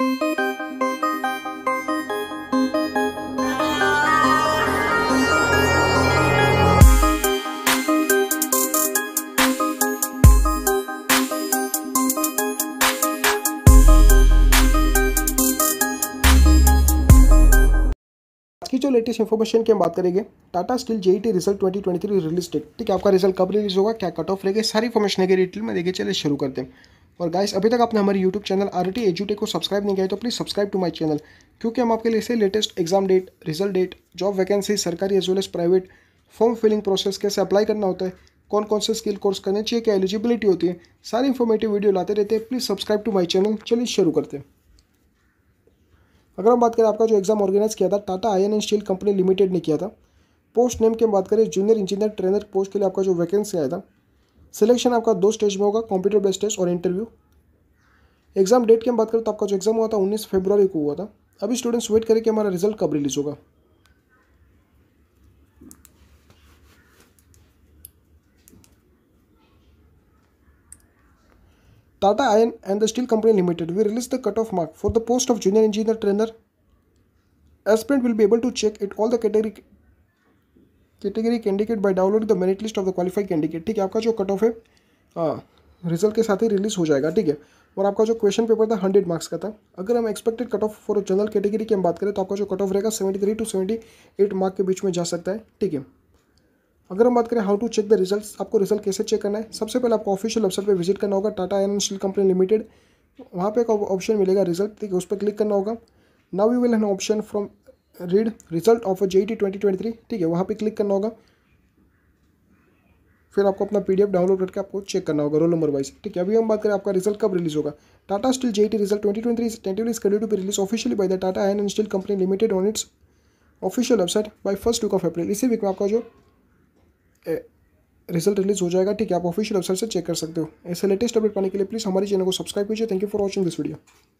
की जो latest information की हम बात करेंगे Tata steel JET result 2023 release date ठीक है आपका रिजल्ट कब रिलीज होगा क्या कट ऑफ रहेगा सारी इन्फॉर्मेशन के डिटेल में देखिए चले शुरू करते हैं और गाइस अभी तक आपने हमारे यूट्यूब चैनल आर टी एजुटेक को सब्सक्राइब नहीं किया तो please subscribe to my channel क्योंकि हम आपके लिए से latest exam date result date job vacancy सरकारी as well as private form filling process कैसे अप्लाई करना होता है कौन कौन से स्किल कोर्स करने चाहिए क्या एलिजिबिलिटी होती है सारी इन्फॉर्मेटिव वीडियो लाते रहते हैं please subscribe to my channel चलिए शुरू करते हैं अगर हम बात करें आपका जो एग्ज़ाम ऑर्गेनाइज किया था Tata iron and steel company limited ने किया था पोस्ट नेम की हम बात करें जूनियर इंजीनियर ट्रेनर पोस्ट के लिए आपका जो वैकेंसी आया था सिलेक्शन आपका दो स्टेज में होगा कंप्यूटर बेस्ड टेस्ट और इंटरव्यू एग्जाम डेट की हम बात करें तो आपका जो एग्जाम हुआ था उन्नीस फेब्रवरी को हुआ था अभी स्टूडेंट्स वेट करें कि हमारा रिजल्ट कब रिलीज होगा Tata Iron and the Steel Company Limited will release the cutoff mark for the post of junior engineer trainer. Aspirant will be able to check it all the category category candidate by download the merit list of the qualified candidate ठीक है आपका जो cut of है result के साथ ही release हो जाएगा ठीक है और आपका जो क्वेश्चन पेपर था हंड्रेड मार्क्स का था अगर हम expected cut off for general category की हम बात करें तो आपका जो कट ऑफ रहेगा seventy three to seventy eight mark के बीच में जा सकता है ठीक है अगर हम बात करें how to check the result आपको रिजल्ट कैसे चेक करना है सबसे पहले आपको ऑफिशियल वेबसाइट पर विजिट करना होगा Tata an steel company limited वहाँ पर एक ऑप्शन मिलेगा रिजल्ट ठीक है उस पर क्लिक करना होगा now you will an option from read result of J E T ठीक है वहाँ पे क्लिक करना होगा फिर आपको अपना पीडीएफ डाउनलोड करके आपको चेक करना होगा रोल नंबर वाइज ठीक है अभी हम बात करें आपका रिजल्ट कब रिलीज होगा Tata steel JET result twenty twenty is tentatively to be release officially by the Tata and steel company limited on its official website by first week of April इसी वीक में आपका जो रिजल्ट रिलीज हो जाएगा ठीक है आप ऑफिशियल वेबसाइट से चेक कर सकते हो ऐसे लेटेस्ट अपडेट पाने के लिए प्लीज़ हमारे चैनल को सब्सक्राइब कीजिए thank you for watching this video